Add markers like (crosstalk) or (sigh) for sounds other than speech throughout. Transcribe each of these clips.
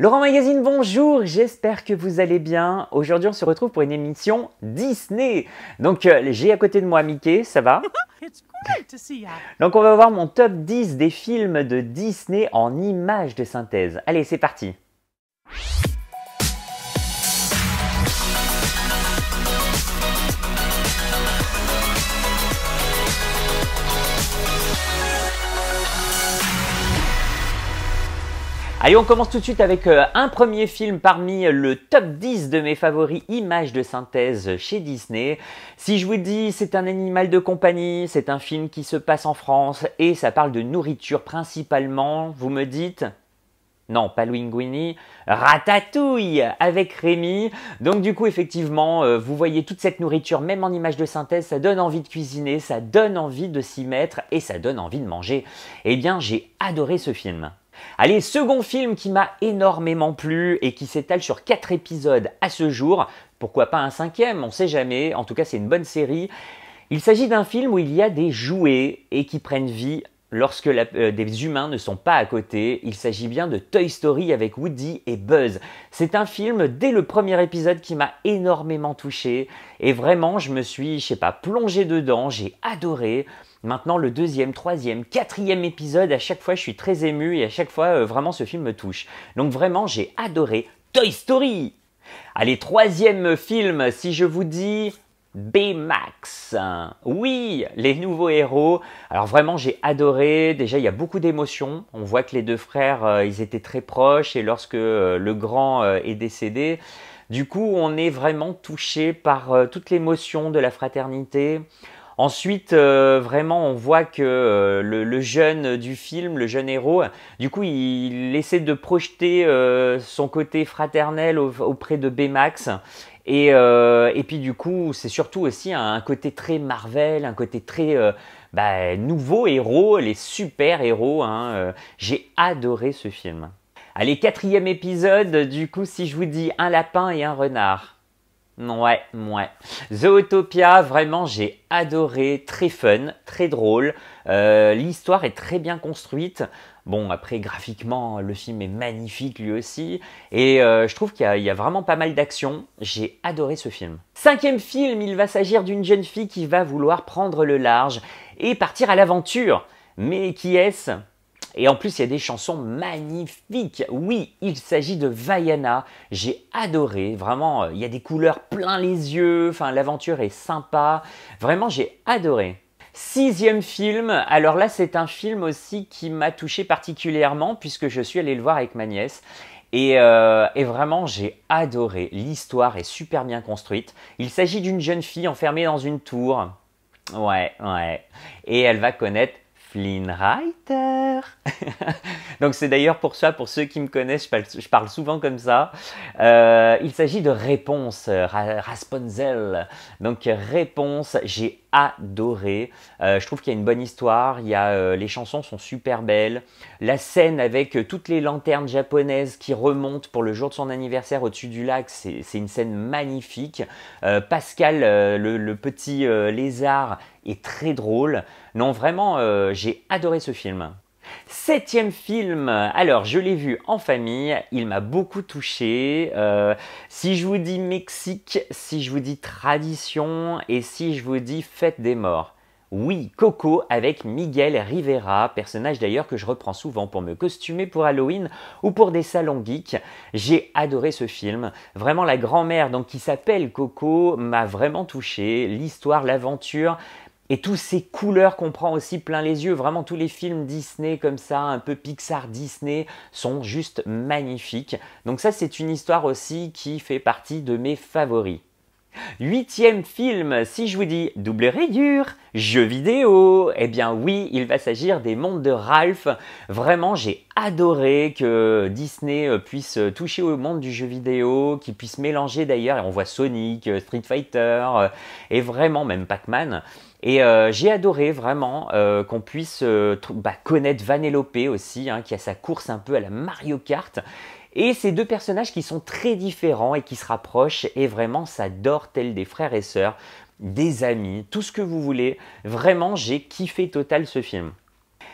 Laurent Magazine, bonjour, j'espère que vous allez bien. Aujourd'hui, on se retrouve pour une émission Disney. Donc, euh, j'ai à côté de moi Mickey, ça va (laughs) Donc, on va voir mon top 10 des films de Disney en images de synthèse. Allez, c'est parti. Allez, on commence tout de suite avec euh, un premier film parmi euh, le top 10 de mes favoris images de synthèse chez Disney. Si je vous dis c'est un animal de compagnie, c'est un film qui se passe en France et ça parle de nourriture principalement, vous me dites non, pas Linguini, Ratatouille avec Rémi. Donc du coup, effectivement, euh, vous voyez toute cette nourriture, même en image de synthèse, ça donne envie de cuisiner, ça donne envie de s'y mettre et ça donne envie de manger. Eh bien, j'ai adoré ce film. Allez, second film qui m'a énormément plu et qui s'étale sur 4 épisodes à ce jour. Pourquoi pas un cinquième, on sait jamais. En tout cas, c'est une bonne série. Il s'agit d'un film où il y a des jouets et qui prennent vie Lorsque euh, des humains ne sont pas à côté, il s'agit bien de Toy Story avec Woody et Buzz. C'est un film dès le premier épisode qui m'a énormément touché et vraiment je me suis, je sais pas, plongé dedans, j'ai adoré. Maintenant le deuxième, troisième, quatrième épisode, à chaque fois je suis très ému et à chaque fois euh, vraiment ce film me touche. Donc vraiment j'ai adoré Toy Story. Allez, troisième film, si je vous dis B-Max. Oui, les nouveaux héros. Alors vraiment, j'ai adoré. Déjà, il y a beaucoup d'émotions. On voit que les deux frères, euh, ils étaient très proches et lorsque euh, le grand euh, est décédé, du coup, on est vraiment touché par toute l'émotion de la fraternité. Ensuite, vraiment, on voit que le, jeune du film, le jeune héros, du coup, il, essaie de projeter son côté fraternel auprès de Max. Euh, et, puis du coup, c'est surtout aussi un, côté très Marvel, un côté très euh, bah, nouveau héros, les super-héros. Hein, euh. J'ai adoré ce film. Allez, quatrième épisode, du coup, si je vous dis un lapin et un renard. Ouais, ouais. Zootopia, vraiment, j'ai adoré. Très fun, très drôle. Euh, l'histoire est très bien construite. Bon, après, graphiquement, le film est magnifique lui aussi. Et euh, je trouve qu'il y, a vraiment pas mal d'action. J'ai adoré ce film. Cinquième film, il va s'agir d'une jeune fille qui va vouloir prendre le large et partir à l'aventure. Mais qui est-ce et en plus, il y a des chansons magnifiques. Oui, il s'agit de Vaiana. J'ai adoré. Vraiment, euh, il y a des couleurs plein les yeux. Enfin, l'aventure est sympa. Vraiment, j'ai adoré. Sixième film, alors là c'est un film aussi qui m'a touché particulièrement puisque je suis allé le voir avec ma nièce et, euh, et, vraiment, j'ai adoré. L'histoire est super bien construite. Il s'agit d'une jeune fille enfermée dans une tour. Ouais, ouais. Et elle va connaître Flynn Reiter. (laughs) Donc c'est d'ailleurs pour ça, pour ceux qui me connaissent, je parle, souvent comme ça. Euh, il s'agit de Réponse, euh, Rasponzel. Donc Réponse, j'ai adoré. Euh, je trouve qu'il y a une bonne histoire, il y les chansons sont super belles. La scène avec toutes les lanternes japonaises qui remontent pour le jour de son anniversaire au-dessus du lac, c'est une scène magnifique. Pascal, le, petit lézard, et très drôle. Non, vraiment, euh, j'ai adoré ce film. Septième film, alors je l'ai vu en famille, il m'a beaucoup touché. Euh, si je vous dis Mexique, si je vous dis tradition et si je vous dis fête des morts. Oui, Coco avec Miguel Rivera, personnage d'ailleurs que je reprends souvent pour me costumer pour Halloween ou pour des salons geeks. J'ai adoré ce film. Vraiment, la grand-mère donc qui s'appelle Coco m'a vraiment touché. L'histoire, l'aventure, et toutes ces couleurs qu'on prend aussi plein les yeux, vraiment tous les films Disney comme ça, un peu Pixar Disney, sont juste magnifiques. Donc ça c'est une histoire aussi qui fait partie de mes favoris. Huitième film, si je vous dis double rayure, jeu vidéo, eh bien oui, il va s'agir des mondes de Ralph. Vraiment, j'ai adoré que Disney euh, puisse euh, toucher au monde du jeu vidéo, qu'il puisse mélanger d'ailleurs, on voit Sonic, euh, Street Fighter, et vraiment même Pac-Man. Et euh, j'ai adoré vraiment euh, qu'on puisse euh, bah, connaître Vanellope aussi, hein, qui a sa course un peu à la Mario Kart. Et ces deux personnages qui sont très différents et qui se rapprochent et vraiment s'adorent tels des frères et sœurs, des amis, tout ce que vous voulez. Vraiment, j'ai kiffé total ce film.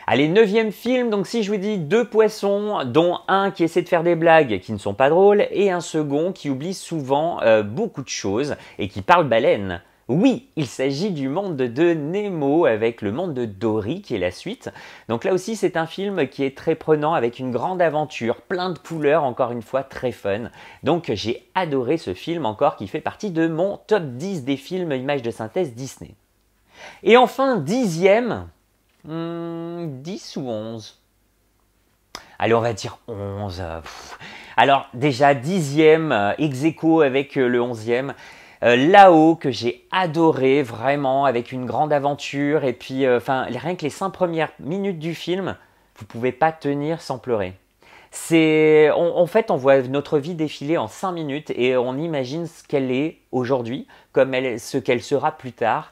Allez, neuvième film, donc si je vous dis deux poissons, dont un qui essaie de faire des blagues qui ne sont pas drôles, et un second qui oublie souvent beaucoup de choses et qui parle baleine. Oui, il s'agit du monde de Nemo avec le monde de Dory qui est la suite. Donc là aussi c'est un film qui est très prenant avec une grande aventure, plein de couleurs, encore une fois très fun. Donc j'ai adoré ce film encore qui fait partie de mon top 10 des films images de synthèse Disney. Et enfin dixième, hmm, 10 ou 11 Allez on va dire 11. Alors déjà dixième, euh, ex aequo avec euh, le onzième. Euh, là-haut, que j'ai adoré vraiment, avec une grande aventure. Et puis, euh, enfin, rien que les cinq premières minutes du film, vous pouvez pas tenir sans pleurer. C'est, en fait, on voit notre vie défiler en cinq minutes et on imagine ce qu'elle est aujourd'hui, comme ce qu'elle sera plus tard.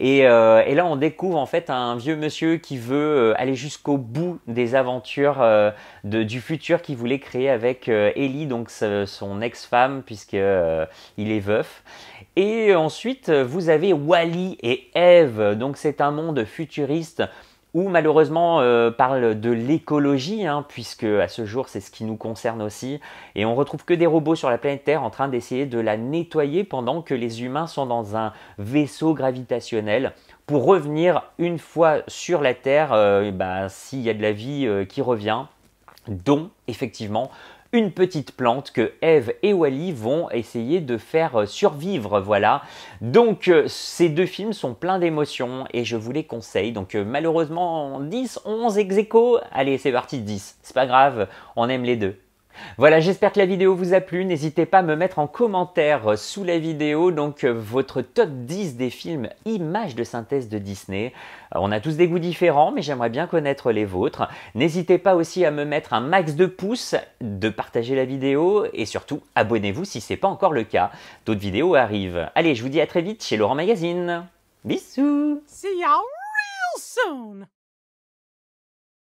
Euh, et, là, on découvre en fait un vieux monsieur qui veut euh, aller jusqu'au bout des aventures euh, du futur qu'il voulait créer avec Ellie, donc son ex-femme, puisqu'il est veuf. Et ensuite, vous avez Wally et Eve, donc c'est un monde futuriste ou malheureusement euh, parle de l'écologie, hein, puisque à ce jour c'est ce qui nous concerne aussi, et on retrouve que des robots sur la planète Terre en train d'essayer de la nettoyer pendant que les humains sont dans un vaisseau gravitationnel pour revenir une fois sur la Terre, euh, bah, s'il y a de la vie euh, qui revient, dont effectivement une petite plante que Eve et Wally vont essayer de faire euh, survivre. Voilà. Donc euh, ces deux films sont pleins d'émotions et je vous les conseille. Donc euh, malheureusement 10, 11 ex Allez, c'est parti 10. C'est pas grave, on aime les deux. Voilà, j'espère que la vidéo vous a plu. N'hésitez pas à me mettre en commentaire euh, sous la vidéo donc euh, votre top 10 des films images de synthèse de Disney. Euh, on a tous des goûts différents, mais j'aimerais bien connaître les vôtres. N'hésitez pas aussi à me mettre un max de pouces, de partager la vidéo et surtout abonnez-vous si ce n'est pas encore le cas. D'autres vidéos arrivent. Allez, je vous dis à très vite chez Laurent Magazine. Bisous. See y'all real soon.